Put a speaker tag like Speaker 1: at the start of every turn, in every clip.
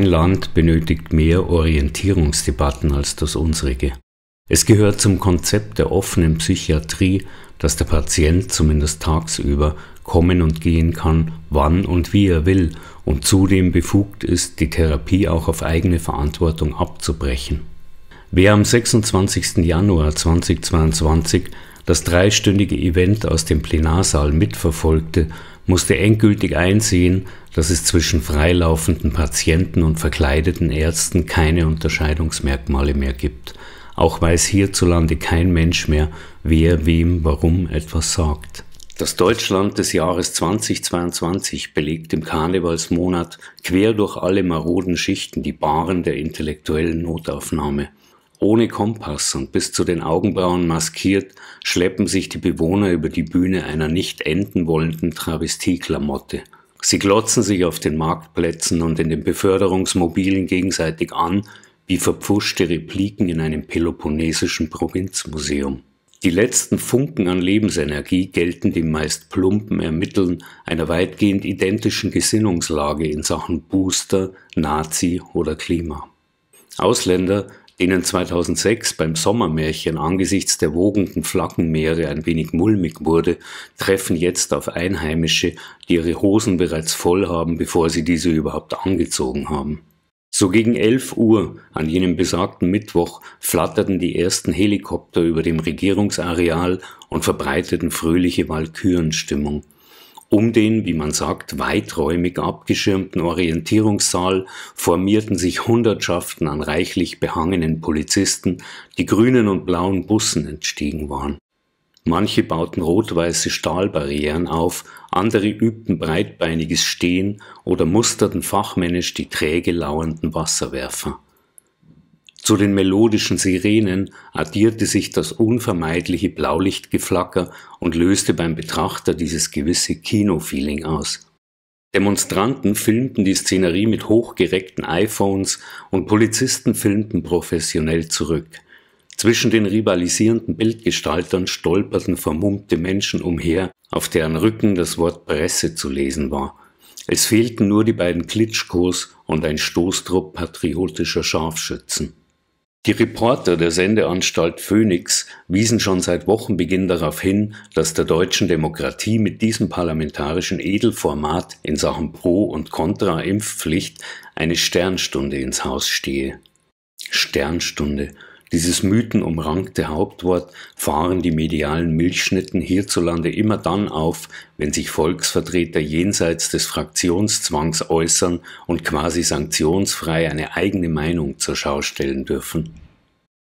Speaker 1: Kein Land benötigt mehr Orientierungsdebatten als das unsrige. Es gehört zum Konzept der offenen Psychiatrie, dass der Patient zumindest tagsüber kommen und gehen kann, wann und wie er will und zudem befugt ist, die Therapie auch auf eigene Verantwortung abzubrechen. Wer am 26. Januar 2022 das dreistündige Event aus dem Plenarsaal mitverfolgte, musste endgültig einsehen, dass es zwischen freilaufenden Patienten und verkleideten Ärzten keine Unterscheidungsmerkmale mehr gibt. Auch weiß hierzulande kein Mensch mehr, wer wem warum etwas sagt. Das Deutschland des Jahres 2022 belegt im Karnevalsmonat quer durch alle maroden Schichten die Baren der intellektuellen Notaufnahme. Ohne Kompass und bis zu den Augenbrauen maskiert, schleppen sich die Bewohner über die Bühne einer nicht enden wollenden Travestieklamotte. Sie glotzen sich auf den Marktplätzen und in den Beförderungsmobilen gegenseitig an, wie verpfuschte Repliken in einem peloponnesischen Provinzmuseum. Die letzten Funken an Lebensenergie gelten dem meist plumpen Ermitteln einer weitgehend identischen Gesinnungslage in Sachen Booster, Nazi oder Klima. Ausländer denen 2006 beim Sommermärchen angesichts der wogenden Flaggenmeere ein wenig mulmig wurde, treffen jetzt auf Einheimische, die ihre Hosen bereits voll haben, bevor sie diese überhaupt angezogen haben. So gegen 11 Uhr an jenem besagten Mittwoch flatterten die ersten Helikopter über dem Regierungsareal und verbreiteten fröhliche Walkürenstimmung. Um den, wie man sagt, weiträumig abgeschirmten Orientierungssaal formierten sich Hundertschaften an reichlich behangenen Polizisten, die grünen und blauen Bussen entstiegen waren. Manche bauten rot-weiße Stahlbarrieren auf, andere übten breitbeiniges Stehen oder musterten fachmännisch die träge lauernden Wasserwerfer. Zu den melodischen Sirenen addierte sich das unvermeidliche Blaulichtgeflacker und löste beim Betrachter dieses gewisse Kinofeeling aus. Demonstranten filmten die Szenerie mit hochgereckten iPhones und Polizisten filmten professionell zurück. Zwischen den rivalisierenden Bildgestaltern stolperten vermummte Menschen umher, auf deren Rücken das Wort Presse zu lesen war. Es fehlten nur die beiden Klitschkos und ein Stoßtrupp patriotischer Scharfschützen. Die Reporter der Sendeanstalt Phoenix wiesen schon seit Wochenbeginn darauf hin, dass der deutschen Demokratie mit diesem parlamentarischen Edelformat in Sachen Pro- und Contra-Impfpflicht eine Sternstunde ins Haus stehe. Sternstunde dieses mythenumrankte Hauptwort fahren die medialen Milchschnitten hierzulande immer dann auf, wenn sich Volksvertreter jenseits des Fraktionszwangs äußern und quasi sanktionsfrei eine eigene Meinung zur Schau stellen dürfen.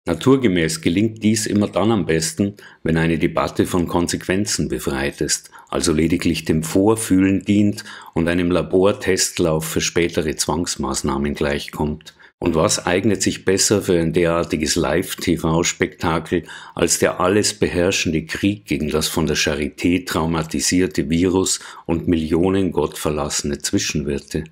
Speaker 1: Naturgemäß gelingt dies immer dann am besten, wenn eine Debatte von Konsequenzen befreit ist, also lediglich dem Vorfühlen dient und einem Labortestlauf für spätere Zwangsmaßnahmen gleichkommt. Und was eignet sich besser für ein derartiges Live-TV-Spektakel als der alles beherrschende Krieg gegen das von der Charité traumatisierte Virus und Millionen gottverlassene Zwischenwirte?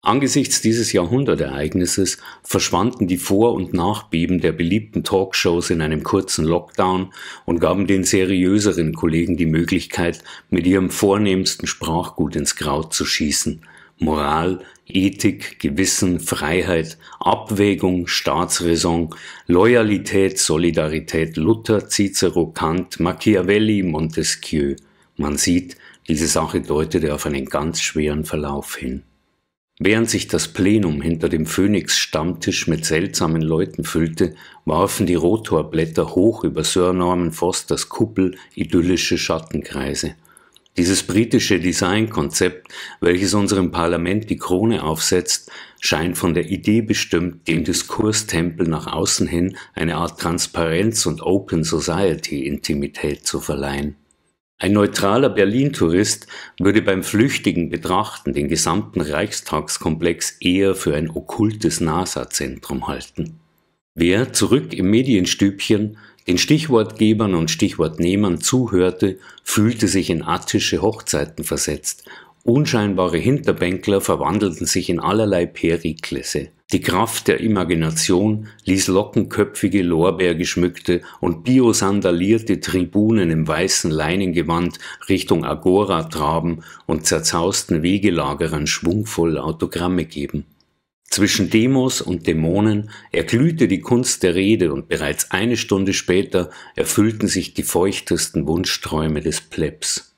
Speaker 1: Angesichts dieses Jahrhundertereignisses verschwanden die Vor- und Nachbeben der beliebten Talkshows in einem kurzen Lockdown und gaben den seriöseren Kollegen die Möglichkeit, mit ihrem vornehmsten Sprachgut ins Kraut zu schießen, Moral, Ethik, Gewissen, Freiheit, Abwägung, Staatsräson, Loyalität, Solidarität, Luther, Cicero, Kant, Machiavelli, Montesquieu. Man sieht, diese Sache deutete auf einen ganz schweren Verlauf hin. Während sich das Plenum hinter dem phönix stammtisch mit seltsamen Leuten füllte, warfen die Rotorblätter hoch über Sir Norman Fosters Kuppel idyllische Schattenkreise – dieses britische Designkonzept, welches unserem Parlament die Krone aufsetzt, scheint von der Idee bestimmt, dem Diskurstempel nach außen hin eine Art Transparenz und Open Society Intimität zu verleihen. Ein neutraler Berlin-Tourist würde beim flüchtigen Betrachten den gesamten Reichstagskomplex eher für ein okkultes NASA-Zentrum halten. Wer zurück im Medienstübchen den Stichwortgebern und Stichwortnehmern zuhörte, fühlte sich in attische Hochzeiten versetzt. Unscheinbare Hinterbänkler verwandelten sich in allerlei Periklisse. Die Kraft der Imagination ließ lockenköpfige, lorbeergeschmückte und biosandalierte Tribunen im weißen Leinengewand Richtung Agora traben und zerzausten Wegelagerern schwungvoll Autogramme geben. Zwischen Demos und Dämonen erglühte die Kunst der Rede und bereits eine Stunde später erfüllten sich die feuchtesten Wunschträume des Plebs.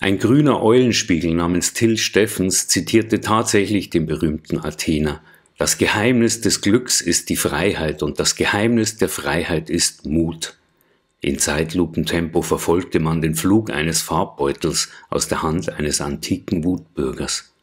Speaker 1: Ein grüner Eulenspiegel namens Till Steffens zitierte tatsächlich den berühmten Athener. Das Geheimnis des Glücks ist die Freiheit und das Geheimnis der Freiheit ist Mut. In Zeitlupentempo verfolgte man den Flug eines Farbbeutels aus der Hand eines antiken Wutbürgers.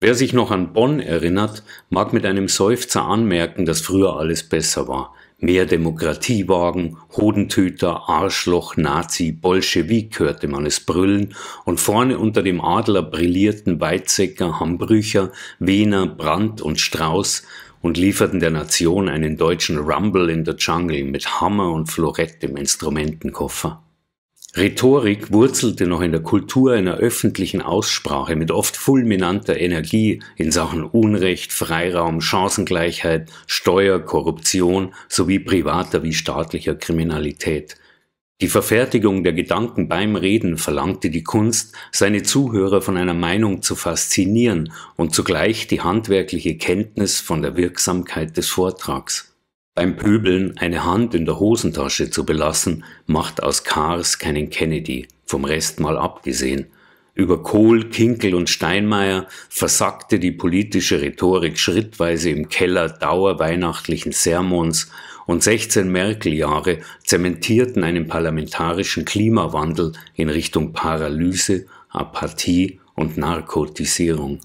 Speaker 1: Wer sich noch an Bonn erinnert, mag mit einem Seufzer anmerken, dass früher alles besser war. Mehr Demokratiewagen, Hodentüter, Arschloch, Nazi, Bolschewik hörte man es brüllen und vorne unter dem Adler brillierten Weizsäcker, Hambrücher, Wiener, Brandt und Strauß und lieferten der Nation einen deutschen Rumble in the Jungle mit Hammer und Florett im Instrumentenkoffer. Rhetorik wurzelte noch in der Kultur einer öffentlichen Aussprache mit oft fulminanter Energie in Sachen Unrecht, Freiraum, Chancengleichheit, Steuer, Korruption sowie privater wie staatlicher Kriminalität. Die Verfertigung der Gedanken beim Reden verlangte die Kunst, seine Zuhörer von einer Meinung zu faszinieren und zugleich die handwerkliche Kenntnis von der Wirksamkeit des Vortrags. Beim Pöbeln eine Hand in der Hosentasche zu belassen, macht aus Kars keinen Kennedy, vom Rest mal abgesehen. Über Kohl, Kinkel und Steinmeier versackte die politische Rhetorik schrittweise im Keller dauerweihnachtlichen Sermons und 16 Merkel-Jahre zementierten einen parlamentarischen Klimawandel in Richtung Paralyse, Apathie und Narkotisierung.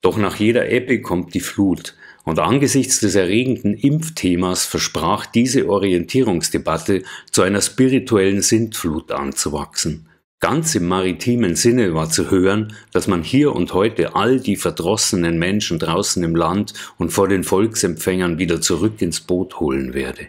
Speaker 1: Doch nach jeder Ebbe kommt die Flut – und angesichts des erregenden Impfthemas versprach diese Orientierungsdebatte zu einer spirituellen Sintflut anzuwachsen. Ganz im maritimen Sinne war zu hören, dass man hier und heute all die verdrossenen Menschen draußen im Land und vor den Volksempfängern wieder zurück ins Boot holen werde.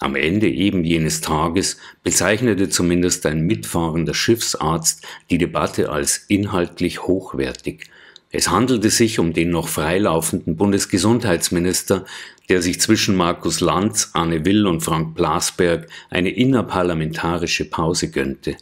Speaker 1: Am Ende eben jenes Tages bezeichnete zumindest ein mitfahrender Schiffsarzt die Debatte als inhaltlich hochwertig, es handelte sich um den noch freilaufenden Bundesgesundheitsminister, der sich zwischen Markus Lanz, Anne Will und Frank Blasberg eine innerparlamentarische Pause gönnte.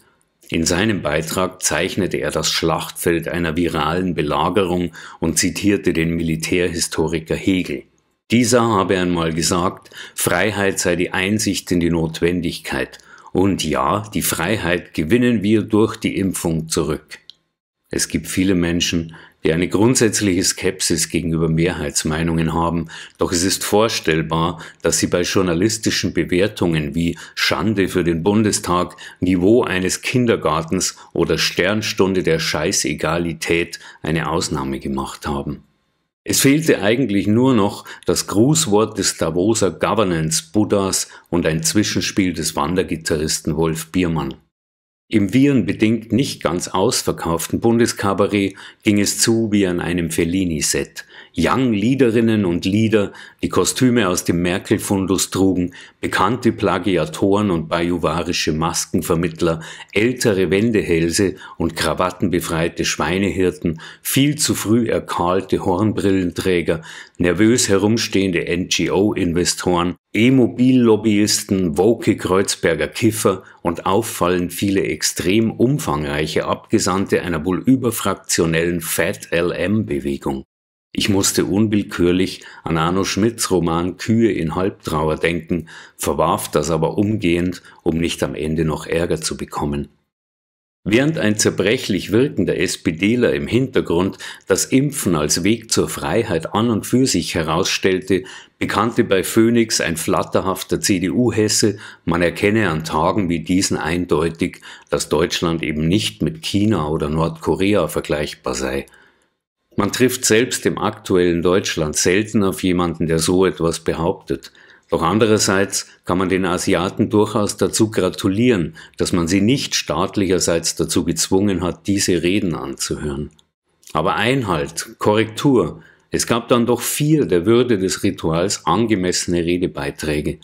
Speaker 1: In seinem Beitrag zeichnete er das Schlachtfeld einer viralen Belagerung und zitierte den Militärhistoriker Hegel. Dieser habe einmal gesagt, Freiheit sei die Einsicht in die Notwendigkeit. Und ja, die Freiheit gewinnen wir durch die Impfung zurück. Es gibt viele Menschen, die eine grundsätzliche Skepsis gegenüber Mehrheitsmeinungen haben, doch es ist vorstellbar, dass sie bei journalistischen Bewertungen wie Schande für den Bundestag, Niveau eines Kindergartens oder Sternstunde der Scheißegalität eine Ausnahme gemacht haben. Es fehlte eigentlich nur noch das Grußwort des Davoser Governance Buddhas und ein Zwischenspiel des Wandergitarristen Wolf Biermann. Im virenbedingt nicht ganz ausverkauften Bundeskabarett ging es zu wie an einem Fellini-Set. Young-Leaderinnen und Leader, die Kostüme aus dem Merkel-Fundus trugen, bekannte Plagiatoren und bajuwarische Maskenvermittler, ältere Wendehälse und krawattenbefreite Schweinehirten, viel zu früh erkahlte Hornbrillenträger, nervös herumstehende NGO-Investoren, E-Mobil-Lobbyisten, woke Kreuzberger Kiffer und auffallend viele extrem umfangreiche Abgesandte einer wohl überfraktionellen Fat-LM-Bewegung. Ich musste unwillkürlich an Arno Schmidts Roman Kühe in Halbtrauer denken, verwarf das aber umgehend, um nicht am Ende noch Ärger zu bekommen. Während ein zerbrechlich wirkender SPDler im Hintergrund das Impfen als Weg zur Freiheit an und für sich herausstellte, bekannte bei Phoenix ein flatterhafter CDU-Hesse, man erkenne an Tagen wie diesen eindeutig, dass Deutschland eben nicht mit China oder Nordkorea vergleichbar sei – man trifft selbst im aktuellen Deutschland selten auf jemanden, der so etwas behauptet. Doch andererseits kann man den Asiaten durchaus dazu gratulieren, dass man sie nicht staatlicherseits dazu gezwungen hat, diese Reden anzuhören. Aber Einhalt, Korrektur, es gab dann doch vier der Würde des Rituals angemessene Redebeiträge.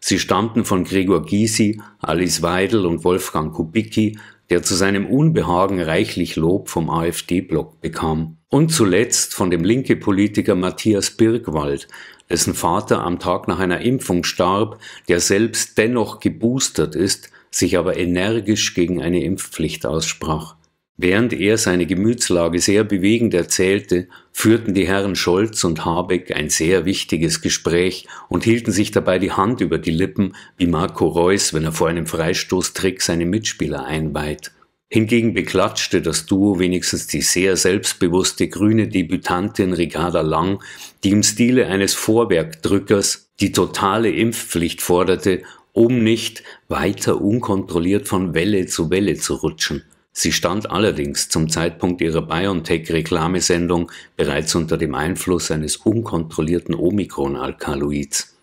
Speaker 1: Sie stammten von Gregor Gysi, Alice Weidel und Wolfgang Kubicki, der zu seinem Unbehagen reichlich Lob vom AfD-Block bekam. Und zuletzt von dem linke Politiker Matthias Birkwald, dessen Vater am Tag nach einer Impfung starb, der selbst dennoch geboostert ist, sich aber energisch gegen eine Impfpflicht aussprach. Während er seine Gemütslage sehr bewegend erzählte, führten die Herren Scholz und Habeck ein sehr wichtiges Gespräch und hielten sich dabei die Hand über die Lippen, wie Marco Reus, wenn er vor einem Freistoßtrick seine Mitspieler einweiht. Hingegen beklatschte das Duo wenigstens die sehr selbstbewusste grüne Debütantin Ricarda Lang, die im Stile eines Vorwerkdrückers die totale Impfpflicht forderte, um nicht weiter unkontrolliert von Welle zu Welle zu rutschen. Sie stand allerdings zum Zeitpunkt ihrer BioNTech-Reklamesendung bereits unter dem Einfluss eines unkontrollierten Omikron-Alkaloids.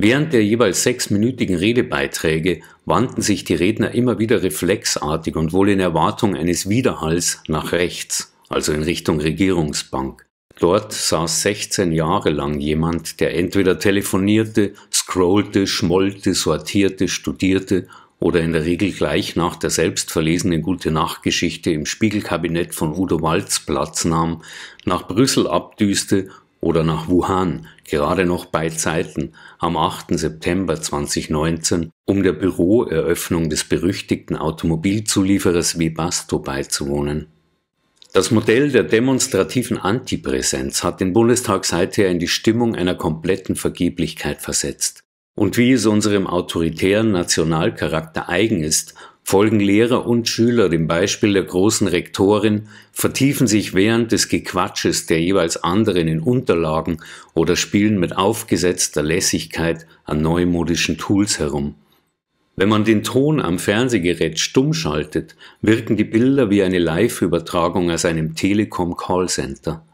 Speaker 1: Während der jeweils sechsminütigen Redebeiträge wandten sich die Redner immer wieder reflexartig und wohl in Erwartung eines Widerhalls nach rechts, also in Richtung Regierungsbank. Dort saß 16 Jahre lang jemand, der entweder telefonierte, scrollte, schmollte, sortierte, studierte oder in der Regel gleich nach der selbstverlesenen Gute-Nacht-Geschichte im Spiegelkabinett von Udo Walz Platz nahm, nach Brüssel abdüste oder nach Wuhan, gerade noch bei Zeiten am 8. September 2019, um der Büroeröffnung des berüchtigten Automobilzulieferers Webasto beizuwohnen. Das Modell der demonstrativen Antipräsenz hat den Bundestag seither in die Stimmung einer kompletten Vergeblichkeit versetzt. Und wie es unserem autoritären Nationalcharakter eigen ist, folgen Lehrer und Schüler dem Beispiel der großen Rektorin, vertiefen sich während des Gequatsches der jeweils anderen in Unterlagen oder spielen mit aufgesetzter Lässigkeit an neumodischen Tools herum. Wenn man den Ton am Fernsehgerät stumm schaltet, wirken die Bilder wie eine Live-Übertragung aus einem Telekom-Callcenter.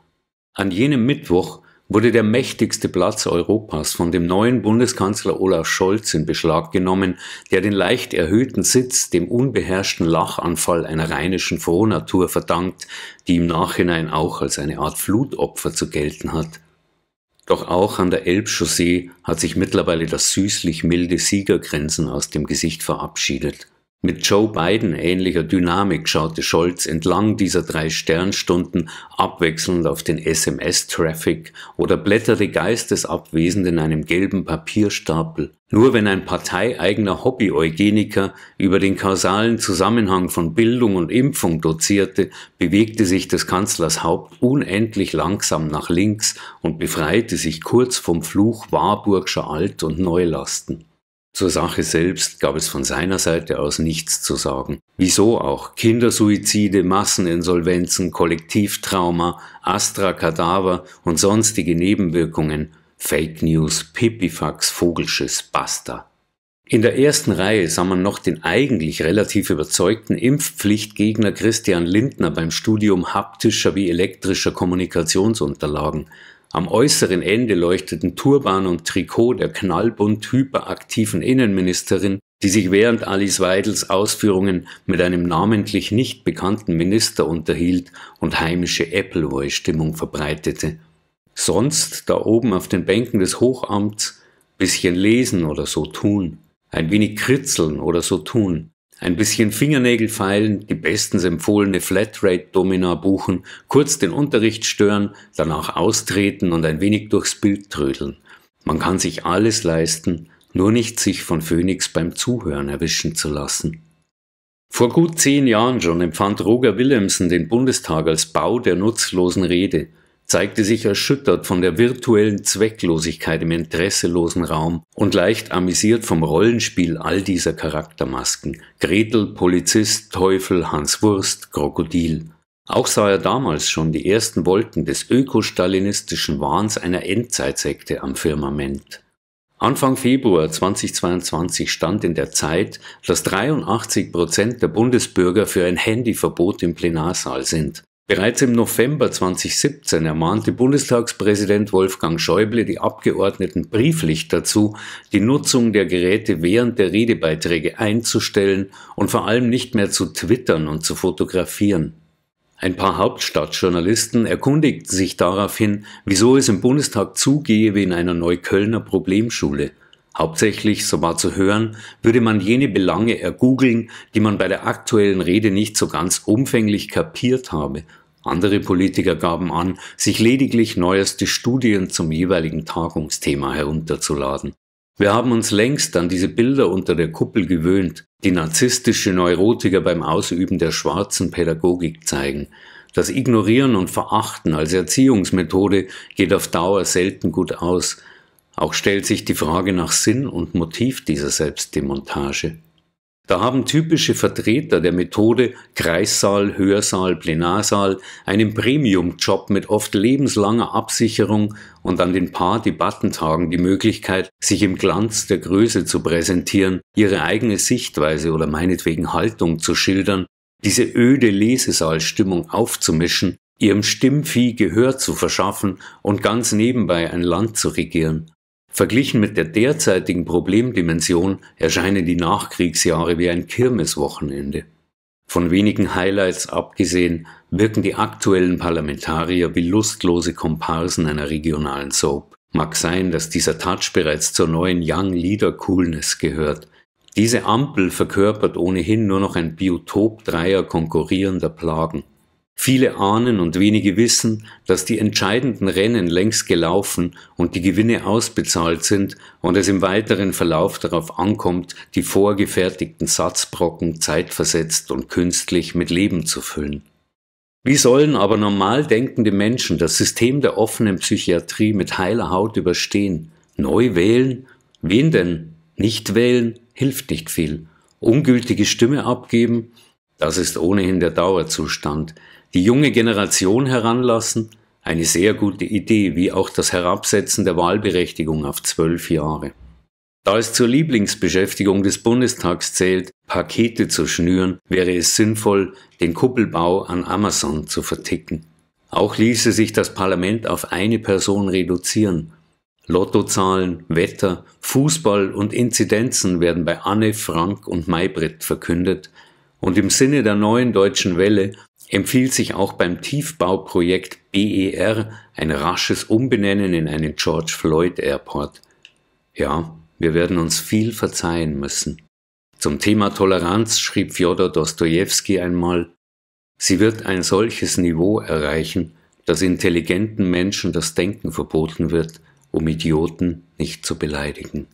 Speaker 1: An jenem Mittwoch wurde der mächtigste Platz Europas von dem neuen Bundeskanzler Olaf Scholz in Beschlag genommen, der den leicht erhöhten Sitz dem unbeherrschten Lachanfall einer rheinischen Frohnatur verdankt, die im Nachhinein auch als eine Art Flutopfer zu gelten hat. Doch auch an der Elbchaussee hat sich mittlerweile das süßlich milde Siegergrenzen aus dem Gesicht verabschiedet. Mit Joe Biden ähnlicher Dynamik schaute Scholz entlang dieser drei Sternstunden abwechselnd auf den SMS-Traffic oder blätterte geistesabwesend in einem gelben Papierstapel. Nur wenn ein parteieigener Hobby-Eugeniker über den kausalen Zusammenhang von Bildung und Impfung dozierte, bewegte sich des Kanzlers Haupt unendlich langsam nach links und befreite sich kurz vom Fluch Warburgscher Alt- und Neulasten. Zur Sache selbst gab es von seiner Seite aus nichts zu sagen. Wieso auch Kindersuizide, Masseninsolvenzen, Kollektivtrauma, Astra-Kadaver und sonstige Nebenwirkungen, Fake News, Pipifax, Vogelschiss, Basta. In der ersten Reihe sah man noch den eigentlich relativ überzeugten Impfpflichtgegner Christian Lindner beim Studium haptischer wie elektrischer Kommunikationsunterlagen, am äußeren Ende leuchteten Turban und Trikot der knallbunt hyperaktiven Innenministerin, die sich während Alice Weidels Ausführungen mit einem namentlich nicht bekannten Minister unterhielt und heimische Appleboy-Stimmung verbreitete. Sonst da oben auf den Bänken des Hochamts bisschen lesen oder so tun, ein wenig kritzeln oder so tun, ein bisschen Fingernägel feilen, die bestens empfohlene Flatrate-Domina buchen, kurz den Unterricht stören, danach austreten und ein wenig durchs Bild trödeln. Man kann sich alles leisten, nur nicht sich von Phoenix beim Zuhören erwischen zu lassen. Vor gut zehn Jahren schon empfand Roger Willemsen den Bundestag als Bau der nutzlosen Rede – zeigte sich erschüttert von der virtuellen Zwecklosigkeit im interesselosen Raum und leicht amüsiert vom Rollenspiel all dieser Charaktermasken. Gretel, Polizist, Teufel, Hans Wurst, Krokodil. Auch sah er damals schon die ersten Wolken des ökostalinistischen Wahns einer Endzeitsekte am Firmament. Anfang Februar 2022 stand in der Zeit, dass 83 Prozent der Bundesbürger für ein Handyverbot im Plenarsaal sind. Bereits im November 2017 ermahnte Bundestagspräsident Wolfgang Schäuble die Abgeordneten brieflich dazu, die Nutzung der Geräte während der Redebeiträge einzustellen und vor allem nicht mehr zu twittern und zu fotografieren. Ein paar Hauptstadtjournalisten erkundigten sich daraufhin, wieso es im Bundestag zugehe wie in einer Neuköllner Problemschule – Hauptsächlich, so war zu hören, würde man jene Belange ergoogeln, die man bei der aktuellen Rede nicht so ganz umfänglich kapiert habe. Andere Politiker gaben an, sich lediglich neueste Studien zum jeweiligen Tagungsthema herunterzuladen. Wir haben uns längst an diese Bilder unter der Kuppel gewöhnt, die narzisstische Neurotiker beim Ausüben der schwarzen Pädagogik zeigen. Das Ignorieren und Verachten als Erziehungsmethode geht auf Dauer selten gut aus. Auch stellt sich die Frage nach Sinn und Motiv dieser Selbstdemontage. Da haben typische Vertreter der Methode Kreissaal, Hörsaal, Plenarsaal einen Premium-Job mit oft lebenslanger Absicherung und an den paar Debattentagen die Möglichkeit, sich im Glanz der Größe zu präsentieren, ihre eigene Sichtweise oder meinetwegen Haltung zu schildern, diese öde Lesesaalstimmung aufzumischen, ihrem Stimmvieh Gehör zu verschaffen und ganz nebenbei ein Land zu regieren. Verglichen mit der derzeitigen Problemdimension erscheinen die Nachkriegsjahre wie ein Kirmeswochenende. Von wenigen Highlights abgesehen wirken die aktuellen Parlamentarier wie lustlose Komparsen einer regionalen Soap. Mag sein, dass dieser Touch bereits zur neuen Young Leader Coolness gehört. Diese Ampel verkörpert ohnehin nur noch ein Biotop dreier konkurrierender Plagen. Viele ahnen und wenige wissen, dass die entscheidenden Rennen längst gelaufen und die Gewinne ausbezahlt sind und es im weiteren Verlauf darauf ankommt, die vorgefertigten Satzbrocken zeitversetzt und künstlich mit Leben zu füllen. Wie sollen aber normal denkende Menschen das System der offenen Psychiatrie mit heiler Haut überstehen? Neu wählen? Wen denn? Nicht wählen hilft nicht viel. Ungültige Stimme abgeben? Das ist ohnehin der Dauerzustand die junge Generation heranlassen, eine sehr gute Idee, wie auch das Herabsetzen der Wahlberechtigung auf zwölf Jahre. Da es zur Lieblingsbeschäftigung des Bundestags zählt, Pakete zu schnüren, wäre es sinnvoll, den Kuppelbau an Amazon zu verticken. Auch ließe sich das Parlament auf eine Person reduzieren. Lottozahlen, Wetter, Fußball und Inzidenzen werden bei Anne, Frank und Maybrit verkündet. Und im Sinne der neuen deutschen Welle empfiehlt sich auch beim Tiefbauprojekt BER ein rasches Umbenennen in einen George Floyd Airport. Ja, wir werden uns viel verzeihen müssen. Zum Thema Toleranz schrieb Fjodor Dostoevsky einmal, sie wird ein solches Niveau erreichen, dass intelligenten Menschen das Denken verboten wird, um Idioten nicht zu beleidigen.